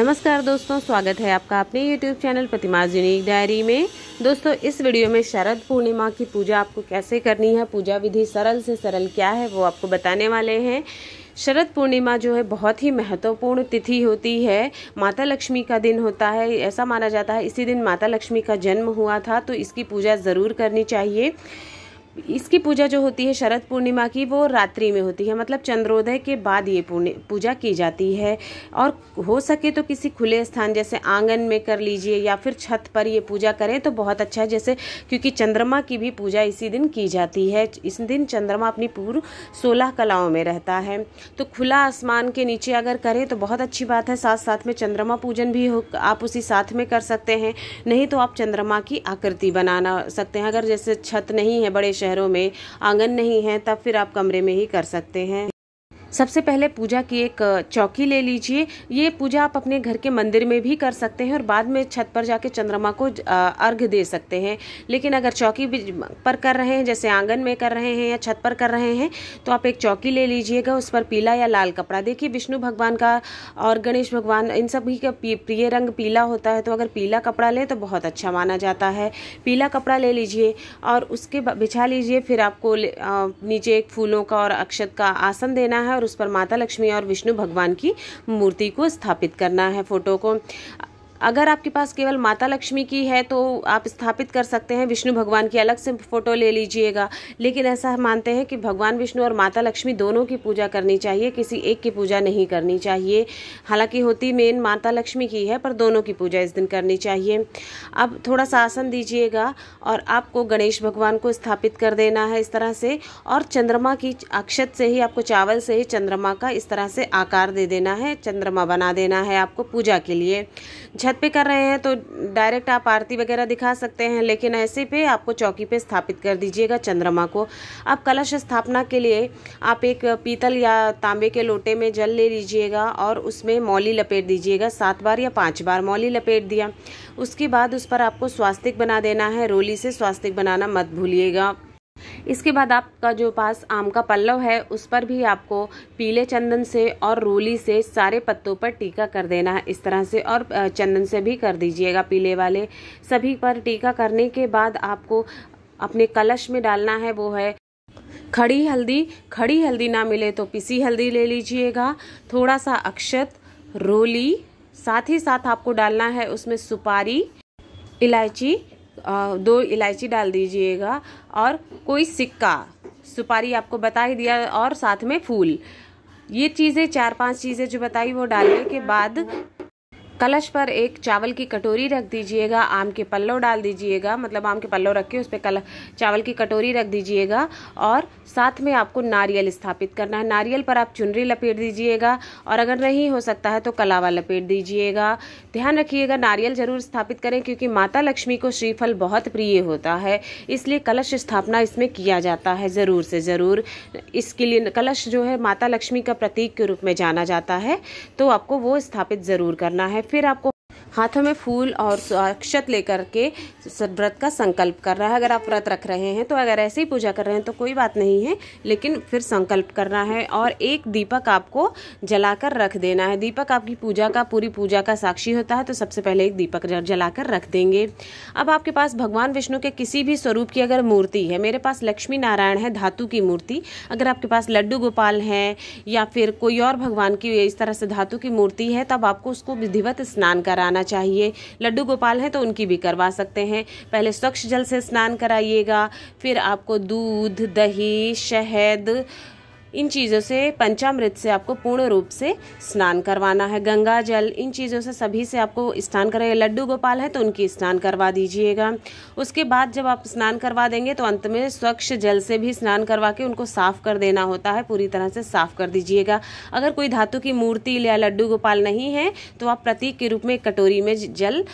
नमस्कार दोस्तों स्वागत है आपका अपने YouTube channel Pratima's unique diary में दोस्तों इस वीडियो में शरद पूर्णिमा की पूजा आपको कैसे करनी है पूजा विधि सरल से सरल क्या है वो आपको बताने वाले हैं शरद पूर्णिमा जो है बहुत ही महत्वपूर्ण तिथि होती है माता लक्ष्मी का दिन होता है ऐसा माना जाता है इसी दिन माता लक्ष्मी का जन्म हुआ था तो इसकी पूजा ज़रूर करनी चाहिए इसकी पूजा जो होती है शरद पूर्णिमा की वो रात्रि में होती है मतलब चंद्रोदय के बाद ये पूजा की जाती है और हो सके तो किसी खुले स्थान जैसे आंगन में कर लीजिए या फिर छत पर ये पूजा करें तो बहुत अच्छा है जैसे क्योंकि चंद्रमा की भी पूजा इसी दिन की जाती है इस दिन चंद्रमा अपनी पूर्व सोलह कलाओं में रहता है तो खुला आसमान के नीचे अगर करें तो बहुत अच्छी बात है साथ साथ में चंद्रमा पूजन भी हो आप उसी साथ में कर सकते हैं नहीं तो आप चंद्रमा की आकृति बनाना सकते हैं अगर जैसे छत नहीं है बड़े शहर शहरों में आंगन नहीं है तब फिर आप कमरे में ही कर सकते हैं सबसे पहले पूजा की एक चौकी ले लीजिए ये पूजा आप अपने घर के मंदिर में भी कर सकते हैं और बाद में छत पर जाके चंद्रमा को अर्घ दे सकते हैं लेकिन अगर चौकी पर कर रहे हैं जैसे आंगन में कर रहे हैं या छत पर कर रहे हैं तो आप एक चौकी ले लीजिएगा उस पर पीला या लाल कपड़ा देखिए विष्णु भगवान का और गणेश भगवान इन सभी का प्रिय रंग पीला होता है तो अगर पीला कपड़ा लें तो बहुत अच्छा माना जाता है पीला कपड़ा ले लीजिए और उसके बिछा लीजिए फिर आपको नीचे एक फूलों का और अक्षत का आसन देना है और उस पर माता लक्ष्मी और विष्णु भगवान की मूर्ति को स्थापित करना है फोटो को अगर आपके पास केवल माता लक्ष्मी की है तो आप स्थापित कर सकते हैं विष्णु भगवान की अलग से फ़ोटो ले लीजिएगा लेकिन ऐसा मानते हैं कि भगवान विष्णु और माता लक्ष्मी दोनों की पूजा करनी चाहिए किसी एक की पूजा नहीं करनी चाहिए हालांकि होती मेन माता लक्ष्मी की है पर दोनों की पूजा इस दिन करनी चाहिए अब थोड़ा सा आसन दीजिएगा और आपको गणेश भगवान को स्थापित कर देना है इस तरह से और चंद्रमा की अक्षत से ही आपको चावल से ही चंद्रमा का इस तरह से आकार दे देना है चंद्रमा बना देना है आपको पूजा के लिए छत पे कर रहे हैं तो डायरेक्ट आप आरती वगैरह दिखा सकते हैं लेकिन ऐसे पे आपको चौकी पे स्थापित कर दीजिएगा चंद्रमा को अब कलश स्थापना के लिए आप एक पीतल या तांबे के लोटे में जल ले लीजिएगा और उसमें मौली लपेट दीजिएगा सात बार या पाँच बार मौली लपेट दिया उसके बाद उस पर आपको स्वास्तिक बना देना है रोली से स्वास्तिक बनाना मत भूलिएगा इसके बाद आपका जो पास आम का पल्लव है उस पर भी आपको पीले चंदन से और रोली से सारे पत्तों पर टीका कर देना है इस तरह से और चंदन से भी कर दीजिएगा पीले वाले सभी पर टीका करने के बाद आपको अपने कलश में डालना है वो है खड़ी हल्दी खड़ी हल्दी ना मिले तो पिसी हल्दी ले लीजिएगा थोड़ा सा अक्षत रोली साथ ही साथ आपको डालना है उसमें सुपारी इलायची दो इलायची डाल दीजिएगा और कोई सिक्का सुपारी आपको बता ही दिया और साथ में फूल ये चीज़ें चार पांच चीज़ें जो बताई वो डालने के बाद कलश पर एक चावल की कटोरी रख दीजिएगा आम के पल्लो डाल दीजिएगा मतलब आम के पल्लो रख के उस पर कल चावल की कटोरी रख दीजिएगा और साथ में आपको नारियल स्थापित करना है नारियल पर आप चुनरी लपेट दीजिएगा और अगर नहीं हो सकता है तो कलावा लपेट दीजिएगा ध्यान रखिएगा नारियल ज़रूर स्थापित करें क्योंकि माता लक्ष्मी को श्रीफल बहुत प्रिय होता है इसलिए कलश स्थापना इसमें किया जाता है ज़रूर से ज़रूर इसके लिए कलश जो है माता लक्ष्मी का प्रतीक के रूप में जाना जाता है तो आपको वो स्थापित ज़रूर करना है फिर आपको हाथों में फूल और अक्षत लेकर के व्रत का संकल्प कर रहा है अगर आप व्रत रख रहे हैं तो अगर ऐसे ही पूजा कर रहे हैं तो कोई बात नहीं है लेकिन फिर संकल्प करना है और एक दीपक आपको जलाकर रख देना है दीपक आपकी पूजा का पूरी पूजा का साक्षी होता है तो सबसे पहले एक दीपक जलाकर रख देंगे अब आपके पास भगवान विष्णु के किसी भी स्वरूप की अगर मूर्ति है मेरे पास लक्ष्मी नारायण है धातु की मूर्ति अगर आपके पास लड्डू गोपाल है या फिर कोई और भगवान की इस तरह से धातु की मूर्ति है तब आपको उसको विधिवत स्नान कराना चाहिए लड्डू गोपाल हैं तो उनकी भी करवा सकते हैं पहले स्वच्छ जल से स्नान कराइएगा फिर आपको दूध दही शहद इन चीज़ों से पंचामृत से आपको पूर्ण रूप से स्नान करवाना है गंगा जल इन चीज़ों से सभी से आपको स्नान करें लड्डू गोपाल है तो उनकी स्नान करवा दीजिएगा उसके बाद जब आप स्नान करवा देंगे तो अंत में स्वच्छ जल से भी स्नान करवा के उनको साफ़ कर देना होता है पूरी तरह से साफ़ कर दीजिएगा अगर कोई धातु की मूर्ति या लड्डू गोपाल नहीं है तो आप प्रतीक के रूप में कटोरी में जल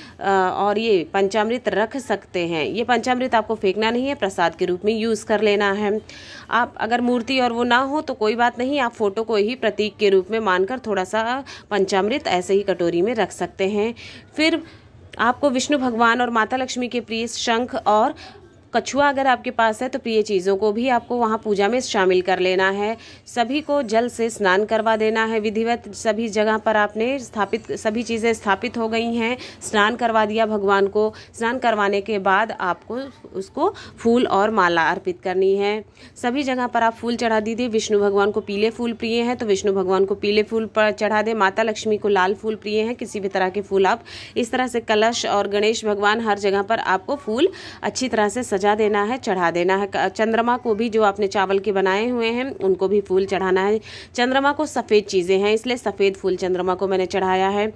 और ये पंचामृत रख सकते हैं ये पंचामृत आपको फेंकना नहीं है प्रसाद के रूप में यूज़ कर लेना है आप अगर मूर्ति और वो ना हो तो कोई बात नहीं आप फोटो को ही प्रतीक के रूप में मानकर थोड़ा सा पंचामृत ऐसे ही कटोरी में रख सकते हैं फिर आपको विष्णु भगवान और माता लक्ष्मी के प्रिय शंख और कछुआ अगर आपके पास है तो प्रिय चीज़ों को भी आपको वहाँ पूजा में शामिल कर लेना है सभी को जल से स्नान करवा देना है विधिवत सभी जगह पर आपने स्थापित सभी चीज़ें स्थापित हो गई हैं स्नान करवा दिया भगवान को स्नान करवाने के बाद आपको उसको फूल और माला अर्पित करनी है सभी जगह पर आप फूल चढ़ा दीजिए विष्णु भगवान को पीले फूल प्रिय हैं तो विष्णु भगवान को पीले फूल पर चढ़ा दें माता लक्ष्मी को लाल फूल प्रिय हैं किसी भी तरह के फूल आप इस तरह से कलश और गणेश भगवान हर जगह पर आपको फूल अच्छी तरह से सजा सजा देना है चढ़ा देना है चंद्रमा को भी जो आपने चावल के बनाए हुए हैं उनको भी फूल चढ़ाना है चंद्रमा को सफ़ेद चीज़ें हैं इसलिए सफ़ेद फूल चंद्रमा को मैंने चढ़ाया है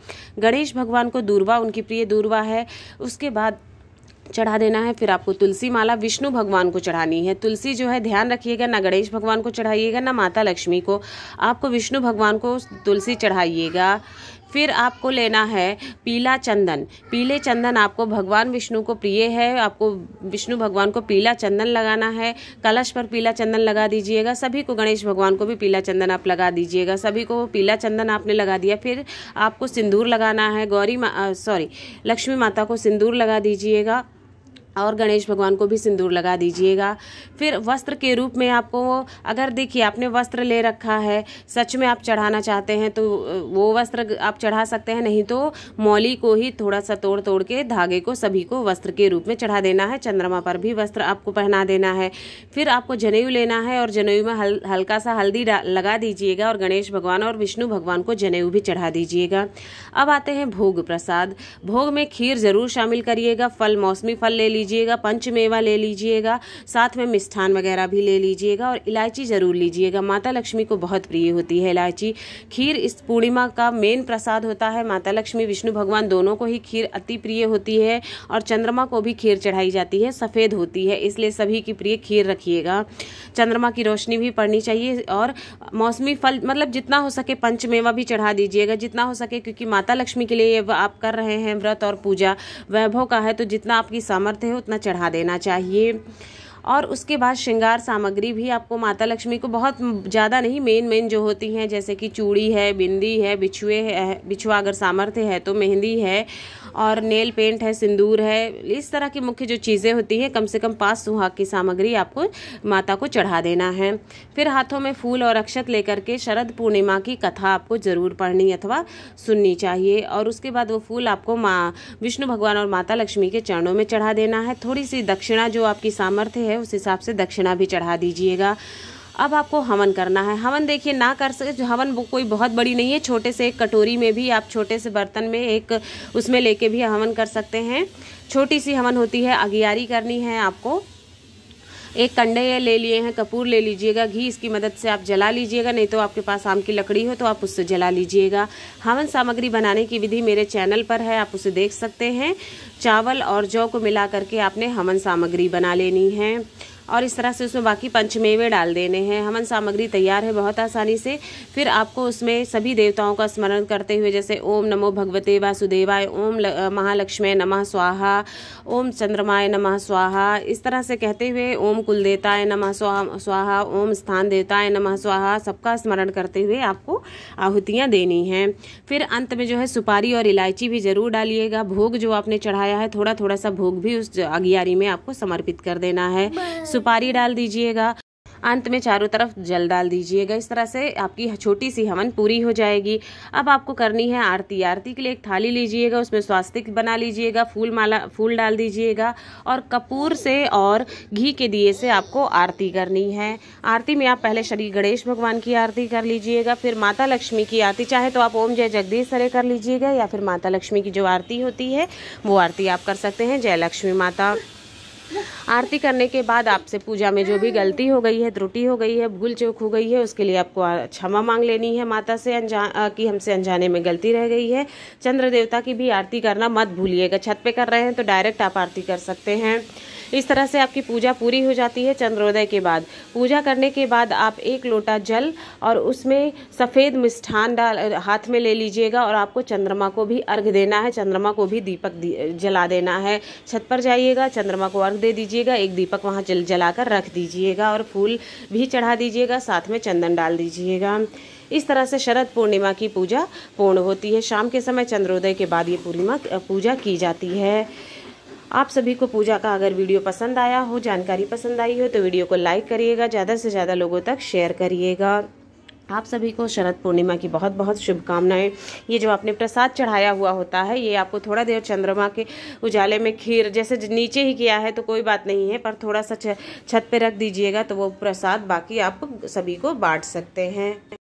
गणेश भगवान को दूरवा उनकी प्रिय दूरवा है उसके बाद चढ़ा देना है फिर आपको तुलसी माला विष्णु भगवान को चढ़ानी है तुलसी जो है ध्यान रखिएगा ना गणेश भगवान को चढ़ाइएगा ना माता लक्ष्मी को आपको विष्णु भगवान को तुलसी चढ़ाइएगा फिर आपको लेना है पीला चंदन पीले चंदन आपको भगवान विष्णु को प्रिय है आपको विष्णु भगवान को पीला चंदन लगाना है कलश पर पीला चंदन लगा दीजिएगा सभी को गणेश भगवान को भी पीला चंदन आप लगा दीजिएगा सभी को पीला चंदन आपने लगा दिया फिर आपको सिंदूर लगाना है गौरी सॉरी लक्ष्मी माता को सिंदूर लगा दीजिएगा और गणेश भगवान को भी सिंदूर लगा दीजिएगा फिर वस्त्र के रूप में आपको अगर देखिए आपने वस्त्र ले रखा है सच में आप चढ़ाना चाहते हैं तो वो वस्त्र आप चढ़ा सकते हैं नहीं तो मौली को ही थोड़ा सा तोड़ तोड़ के धागे को सभी को वस्त्र के रूप में चढ़ा देना है चंद्रमा पर भी वस्त्र आपको पहना देना है फिर आपको जनेऊ लेना है और जनेऊ में हल, हल्का सा हल्दी लगा दीजिएगा और गणेश भगवान और विष्णु भगवान को जनेऊ भी चढ़ा दीजिएगा अब आते हैं भोग प्रसाद भोग में खीर ज़रूर शामिल करिएगा फल मौसमी फल ले लीजिए लीजिएगा पंचमेवा ले लीजिएगा साथ में मिष्ठान वगैरह भी ले लीजिएगा और इलायची ज़रूर लीजिएगा माता लक्ष्मी को बहुत प्रिय होती है इलायची खीर इस पूर्णिमा का मेन प्रसाद होता है माता लक्ष्मी विष्णु भगवान दोनों को ही खीर अति प्रिय होती है और चंद्रमा को भी खीर चढ़ाई जाती है सफ़ेद होती है इसलिए सभी की प्रिय खीर रखिएगा चंद्रमा की रोशनी भी पड़नी चाहिए और मौसमी फल मतलब जितना हो सके पंचमेवा भी चढ़ा दीजिएगा जितना हो सके क्योंकि माता लक्ष्मी के लिए आप कर रहे हैं व्रत और पूजा वैभव का है तो जितना आपकी सामर्थ्य हो उतना चढ़ा देना चाहिए और उसके बाद श्रृंगार सामग्री भी आपको माता लक्ष्मी को बहुत ज़्यादा नहीं मेन मेन जो होती हैं जैसे कि चूड़ी है बिंदी है बिछुए है बिछुआ अगर सामर्थ्य है तो मेहंदी है और नेल पेंट है सिंदूर है इस तरह की मुख्य जो चीज़ें होती हैं कम से कम पाँच सुहाग की सामग्री आपको माता को चढ़ा देना है फिर हाथों में फूल और अक्षत लेकर के शरद पूर्णिमा की कथा आपको ज़रूर पढ़नी अथवा सुननी चाहिए और उसके बाद वो फूल आपको माँ विष्णु भगवान और माता लक्ष्मी के चरणों में चढ़ा देना है थोड़ी सी दक्षिणा जो आपकी सामर्थ्य है उस हिसाब से दक्षिणा भी चढ़ा दीजिएगा अब आपको हवन करना है हवन देखिए ना कर सके हवन कोई बहुत बड़ी नहीं है छोटे से एक कटोरी में भी आप छोटे से बर्तन में एक उसमें लेके भी हवन कर सकते हैं छोटी सी हवन होती है अगियारी करनी है आपको एक कंडे ले लिए हैं कपूर ले लीजिएगा घी इसकी मदद से आप जला लीजिएगा नहीं तो आपके पास आम की लकड़ी हो तो आप उससे जला लीजिएगा हवन सामग्री बनाने की विधि मेरे चैनल पर है आप उसे देख सकते हैं चावल और जौ को मिला करके आपने हवन सामग्री बना लेनी है और इस तरह से उसमें बाकी पंचमेवे डाल देने हैं हवन सामग्री तैयार है बहुत आसानी से फिर आपको उसमें सभी देवताओं का स्मरण करते हुए जैसे ओम नमो भगवते वासुदेवाय ओम महालक्ष्मी नमः स्वाहा ओम चंद्रमाय नमः स्वाहा इस तरह से कहते हुए ओम कुल देवताय नमः स्वाहा ओम स्थान देवताय नमः स्वाहा सबका स्मरण करते हुए आपको आहुतियाँ देनी हैं फिर अंत में जो है सुपारी और इलायची भी ज़रूर डालिएगा भोग जो आपने चढ़ाया है थोड़ा थोड़ा सा भोग भी उस अगियारी में आपको समर्पित कर देना है सुपारी डाल दीजिएगा अंत में चारों तरफ जल डाल दीजिएगा इस तरह से आपकी छोटी सी हवन पूरी हो जाएगी अब आपको करनी है आरती आरती के लिए एक थाली लीजिएगा उसमें स्वास्तिक बना लीजिएगा फूल माला फूल डाल दीजिएगा और कपूर से और घी के दिए से आपको आरती करनी है आरती में आप पहले श्री गणेश भगवान की आरती कर लीजिएगा फिर माता लक्ष्मी की आरती चाहे तो आप ओम जय जगदीश सरे कर लीजिएगा या फिर माता लक्ष्मी की जो आरती होती है वो आरती आप कर सकते हैं जय लक्ष्मी माता आरती करने के बाद आपसे पूजा में जो भी गलती हो गई है त्रुटि हो गई है भूल चूक हो गई है उसके लिए आपको क्षमा मांग लेनी है माता से अनजा कि हमसे अनजाने में गलती रह गई है चंद्र देवता की भी आरती करना मत भूलिएगा छत पे कर रहे हैं तो डायरेक्ट आप आरती कर सकते हैं इस तरह से आपकी पूजा पूरी हो जाती है चंद्रोदय के बाद पूजा करने के बाद आप एक लोटा जल और उसमें सफ़ेद मिष्ठान डाल हाथ में ले लीजिएगा और आपको चंद्रमा को भी अर्घ देना है चंद्रमा को भी दीपक दी, जला देना है छत पर जाइएगा चंद्रमा को अर्घ दे दीजिएगा एक दीपक वहाँ जल जला कर रख दीजिएगा और फूल भी चढ़ा दीजिएगा साथ में चंदन डाल दीजिएगा इस तरह से शरद पूर्णिमा की पूजा पूर्ण होती है शाम के समय चंद्रोदय के बाद ये पूर्णिमा पूजा की जाती है आप सभी को पूजा का अगर वीडियो पसंद आया हो जानकारी पसंद आई हो तो वीडियो को लाइक करिएगा ज़्यादा से ज़्यादा लोगों तक शेयर करिएगा आप सभी को शरद पूर्णिमा की बहुत बहुत शुभकामनाएं ये जो आपने प्रसाद चढ़ाया हुआ होता है ये आपको थोड़ा देर चंद्रमा के उजाले में खीर जैसे नीचे ही किया है तो कोई बात नहीं है पर थोड़ा सा छत पे रख दीजिएगा तो वो प्रसाद बाकी आप सभी को बांट सकते हैं